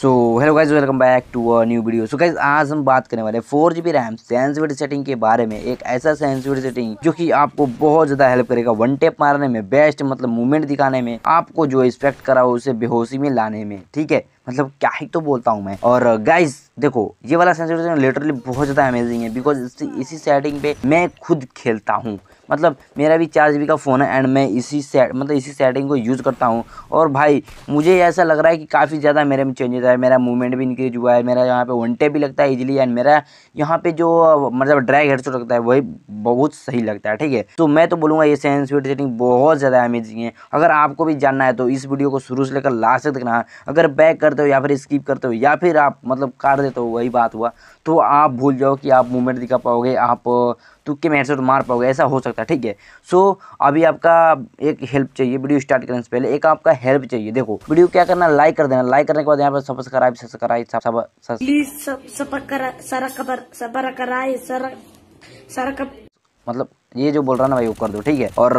so hello guys welcome back to a new video so guys आज हम बात करने वाले four G B RAM sensitivity setting के बारे में एक ऐसा सेंसिविट सेटिंग जो कि आपको बहुत ज़्यादा हेल्प करेगा वन टेप मारने में बेस्ट मतलब मूवमेंट दिखाने में आपको जो एक्सपेक्ट करा हो उसे बेहोशी में लाने में ठीक है मतलब क्या ही तो बोलता हूँ मैं और गाइज देखो ये वाला सेटिंग लिटरली बहुत ज़्यादा अमेजिंग है बिकॉज इसी इसी सेटिंग पे मैं खुद खेलता हूँ मतलब मेरा भी चार जी का फ़ोन है एंड मैं इसी सेट मतलब इसी सेटिंग को यूज़ करता हूँ और भाई मुझे ऐसा लग रहा है कि काफ़ी ज़्यादा मेरे में चेंजेस रहा है मेरा मूवमेंट भी इंक्रीज हुआ है मेरा यहाँ पे वन टेप भी लगता है इजीली एंड मेरा यहाँ पे जो मतलब ड्रैग हेडसेट लगता है वही बहुत सही लगता है ठीक है तो मैं तो बोलूँगा ये सेंस वीडियो सेटिंग बहुत ज़्यादा अमेजिंग है अगर आपको भी जानना है तो इस वीडियो को शुरू से लेकर लास्ट तक देखना अगर बैक करते हो या फिर स्किप करते हो या फिर आप मतलब काट देते हो वही बात हुआ तो आप भूल जाओ कि आप मूवमेंट दिखा पाओगे आप तुक्के में हेडशॉट तो मार पाओगे ऐसा हो सकता है ठीक है सो अभी आपका एक हेल्प चाहिए वीडियो स्टार्ट करने से पहले एक आपका हेल्प चाहिए देखो वीडियो क्या करना लाइक कर देना लाइक करने के बाद यहाँ पर सब्सक्राइब सब्सक्राइब मतलब ये जो बोल रहा है ना भाई वो कर दो ठीक है और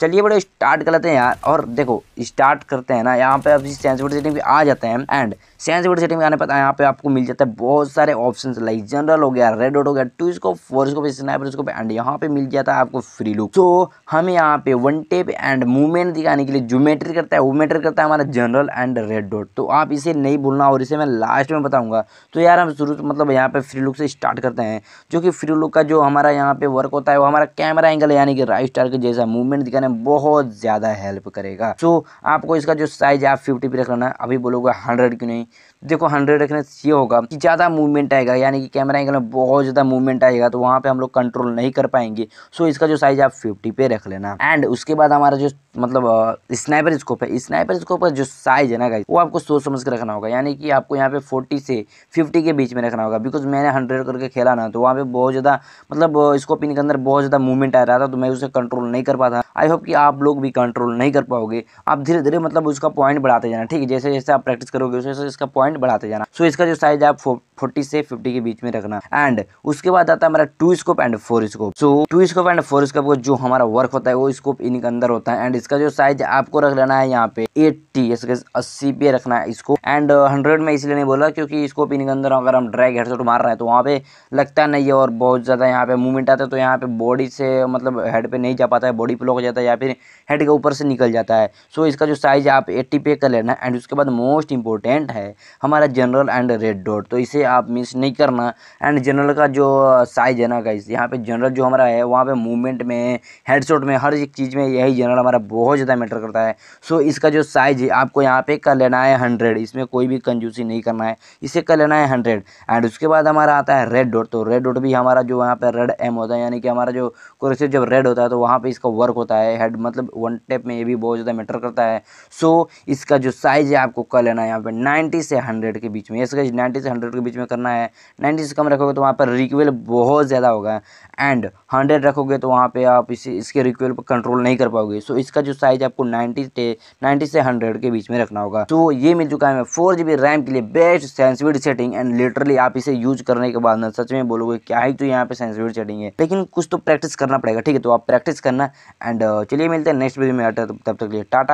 चलिए बड़े स्टार्ट कर लेते हैं यार और देखो स्टार्ट करते हैं ना यहाँ पे अभी सेंसिटिविटी भी आ जाते हैं एंड सेंसिटिव सेटिंग में आने पता है यहाँ पे आपको मिल जाता है बहुत सारे ऑप्शन लाइक जनरल हो गया रेड हो गया two scope four scope sniper scope and यहाँ पे मिल जाता है आपको फ्री लुक तो हम यहाँ पे वन टेप एंड मूवमेंट दिखाने के लिए जो मैटर करता है वो मैटर करता है हमारा जनरल एंड रेड डॉट तो आप इसे नहीं भूलना और इसे मैं लास्ट में बताऊंगा तो यार हम शुरू मतलब यहाँ पे फ्री लुक से स्टार्ट करते हैं जो कि फ्री लुक का जो हमारा यहाँ पे वर्क होता है वो हमारा कैमरा एंगल यानी कि राइट स्टार के जैसा मूवमेंट दिखाने में बहुत ज़्यादा हेल्प करेगा तो आपको इसका जो साइज आप फिफ्टी पे रख लेना अभी बोलोगे हंड्रेड क्यों नहीं देखो हंड्रेड रखने से ये होगा कि ज़्यादा मूवमेंट आएगा यानी कि कैमरा एंगल में बहुत ज़्यादा मूवमेंट आएगा तो वहाँ पर हम लोग कंट्रोल नहीं कर पाएंगे सो इसका जो साइज़ आप फिफ्टी पे रख लेना एंड उसके बाद हमारा जो मतलब स्नाइपर स्कोप है स्नाइपर स्कोप का जो साइज़ है ना गाइज वो आपको सोच समझ के रखना होगा यानी कि आपको यहाँ पे फोर्टी से फिफ्टी के बीच में रखना होगा बिकॉज मैंने हंड्रेड करके खेला ना तो वहाँ पे बहुत ज़्यादा मतलब स्कोपिन के अंदर बहुत ज़्यादा मूवमेंट आ रहा था तो मैं उसे कंट्रोल नहीं कर पाता आई होप कि आप लोग भी कंट्रोल नहीं कर पाओगे आप धीरे धीरे मतलब उसका पॉइंट बढ़ाते जाना ठीक है जैसे जैसे आप प्रैक्टिस करोगे वैसे इसका पॉइंट बढ़ाते जाना सो so, इसका जो साइज आप फोर्टी से फिफ्टी के बीच में रखना एंड उसके बाद आता है हमारा two scope and four scope so two scope and four scope जो हमारा वर्क होता है वो स्कोप इनके अंदर होता है एंड इसका जो साइज आपको रख लेना है यहाँ पे एट्टी अस्सी पे रखना है इसको एंड हंड्रेड में इसलिए नहीं बोला क्योंकि स्कोप इनके अंदर अगर हम ड्रैग हेडसेट मार रहे हैं तो वहाँ पे लगता नहीं है और बहुत ज़्यादा यहाँ पे मूवमेंट आता है तो यहाँ पे बॉडी से मतलब हेड पे नहीं जा पाता है बॉडी ब्लॉक हो जाता है या फिर हेड के ऊपर से निकल जाता है सो so, इसका जो साइज आप एट्टी पे कर लेना एंड उसके बाद मोस्ट इंपॉर्टेंट है है हमारा जनरल एंड रेड डॉट तो इसे आप मिस नहीं करना एंड जनरल का जो साइज है ना गाइस यहाँ पे जनरल जो हमारा है वहाँ पे मूवमेंट में हेडशॉट में हर एक चीज़ में यही जनरल हमारा बहुत ज़्यादा मैटर करता है सो इसका जो साइज है आपको यहाँ पे कर लेना है हंड्रेड इसमें कोई भी कंजूसी नहीं करना है इसे कर लेना है हंड्रेड एंड उसके बाद हमारा आता है रेड डॉट तो रेड डॉट भी हमारा जो यहाँ पर रेड एम होता है यानी कि हमारा जो कुरेसिव जब रेड होता है तो वहाँ पर इसका वर्क होता है हेड मतलब वन टेप में ये भी बहुत ज़्यादा मैटर करता है सो इसका जो साइज़ है आपको कर लेना है यहाँ पर नाइन 90 से 100 के बीच में ये इसका नाइन्टी से 100 के बीच में करना है 90 से कम रखोगे तो वहाँ पर रिक्वेल बहुत ज़्यादा होगा एंड 100 रखोगे तो वहाँ पे आप इसी इसके रिक्वेल पर कंट्रोल नहीं कर पाओगे सो इसका जो साइज़ आपको नाइन्टी नाइन्टी से हंड्रेड के बीच में रखना होगा तो ये मिल चुका है फोर जी रैम के लिए best sensitive setting and literally आप इसे यूज करने के बाद ना सच में बोलोगे क्या ही तो यहाँ पे सेंसिटिव सेटिंग है लेकिन कुछ तो प्रैक्टिस करना पड़ेगा ठीक है तो आप प्रैक्टिस करना एंड चलिए मिलते हैं नेक्स्ट वीडियो में तब तक लिए टाटा